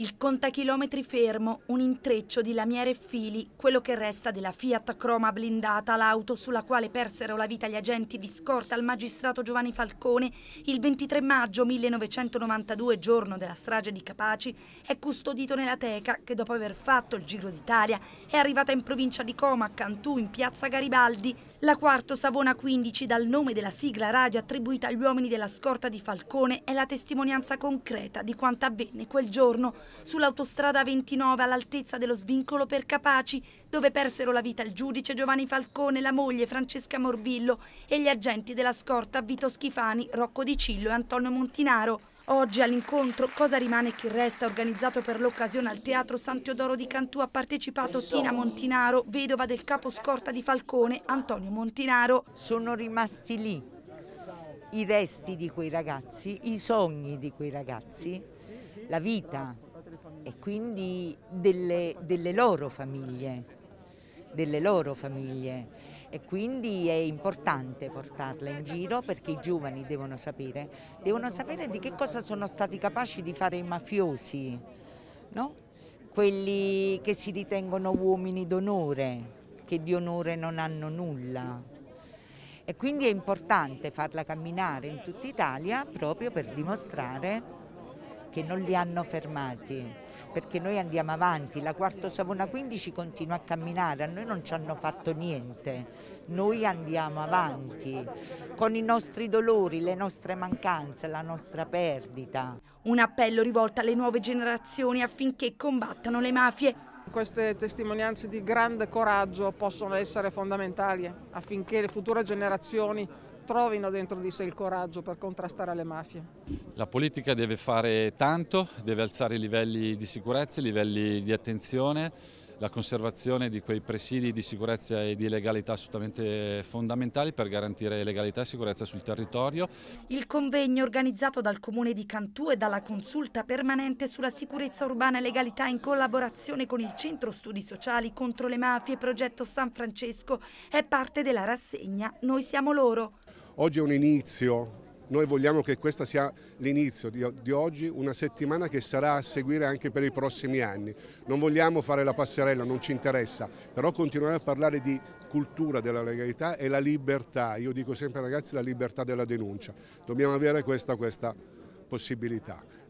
Il contachilometri fermo, un intreccio di lamiere e fili, quello che resta della Fiat Croma blindata, l'auto sulla quale persero la vita gli agenti di scorta al magistrato Giovanni Falcone il 23 maggio 1992, giorno della strage di Capaci, è custodito nella teca che dopo aver fatto il Giro d'Italia è arrivata in provincia di Coma, a Cantù, in piazza Garibaldi, la quarto Savona 15, dal nome della sigla radio attribuita agli uomini della scorta di Falcone, è la testimonianza concreta di quanto avvenne quel giorno sull'autostrada 29 all'altezza dello svincolo per Capaci, dove persero la vita il giudice Giovanni Falcone, la moglie Francesca Morvillo e gli agenti della scorta Vito Schifani, Rocco Di Cillo e Antonio Montinaro. Oggi all'incontro Cosa rimane e chi resta, organizzato per l'occasione al Teatro San Teodoro di Cantù, ha partecipato Tina Montinaro, vedova del capo scorta di Falcone, Antonio Montinaro. Sono rimasti lì i resti di quei ragazzi, i sogni di quei ragazzi, la vita e quindi delle, delle, loro famiglie, delle loro famiglie e quindi è importante portarla in giro perché i giovani devono sapere, devono sapere di che cosa sono stati capaci di fare i mafiosi, no? quelli che si ritengono uomini d'onore, che di onore non hanno nulla. E quindi è importante farla camminare in tutta Italia proprio per dimostrare che non li hanno fermati perché noi andiamo avanti, la Quarto Savona 15 continua a camminare, a noi non ci hanno fatto niente, noi andiamo avanti con i nostri dolori, le nostre mancanze, la nostra perdita. Un appello rivolto alle nuove generazioni affinché combattano le mafie. Queste testimonianze di grande coraggio possono essere fondamentali affinché le future generazioni trovino dentro di sé il coraggio per contrastare le mafie. La politica deve fare tanto, deve alzare i livelli di sicurezza, i livelli di attenzione, la conservazione di quei presidi di sicurezza e di legalità assolutamente fondamentali per garantire legalità e sicurezza sul territorio. Il convegno organizzato dal Comune di Cantù e dalla consulta permanente sulla sicurezza urbana e legalità in collaborazione con il Centro Studi Sociali contro le mafie Progetto San Francesco è parte della rassegna Noi siamo loro. Oggi è un inizio noi vogliamo che questa sia l'inizio di, di, oggi, una settimana che sarà a seguire anche per i prossimi anni. Non vogliamo fare la passerella, non ci interessa, però continuare a parlare di cultura della legalità e la libertà. Io dico sempre ragazzi la libertà della denuncia. Dobbiamo avere questa, questa possibilità.